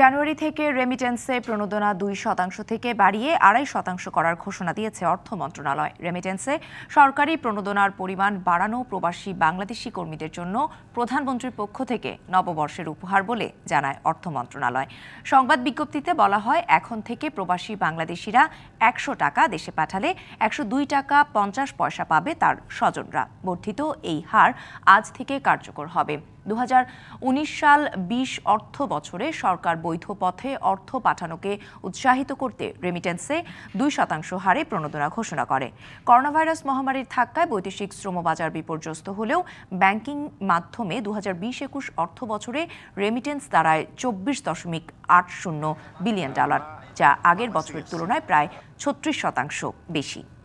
জানুয়ারি থেকে রেমিটেন্সে প্রণোদনা দুই শতাংশ থেকে বাড়িয়ে আড়াই শতাংশ করার ঘোষণা দিয়েছে অর্থ মন্ত্রণালয় রেমিটেন্সে সরকারি প্রণোদনার পরিমাণ বাড়ানো প্রবাসী বাংলাদেশি কর্মীদের জন্য প্রধানমন্ত্রীর পক্ষ থেকে নববর্ষের উপহার বলে জানায় অর্থ মন্ত্রণালয় সংবাদ বিজ্ঞপ্তিতে বলা হয় এখন থেকে প্রবাসী বাংলাদেশিরা একশো টাকা দেশে পাঠালে একশো দুই টাকা পঞ্চাশ পয়সা পাবে তার স্বজনরা বর্ধিত এই হার আজ থেকে কার্যকর হবে দু সাল ২০ অর্থ বছরে সরকার বৈধ পথে অর্থ পাঠানোকে উৎসাহিত করতে রেমিটেন্সে দুই শতাংশ হারে প্রণোদনা ঘোষণা করে করোনাভাইরাস মহামারীর ধাক্কায় বৈদেশিক শ্রমবাজার বিপর্যস্ত হলেও ব্যাংকিং মাধ্যমে দু হাজার বিশ একুশ অর্থ বছরে রেমিটেন্স দাঁড়ায় চব্বিশ দশমিক আট শূন্য বিলিয়ন ডলার যা আগের বছরের তুলনায় প্রায় ছত্রিশ শতাংশ বেশি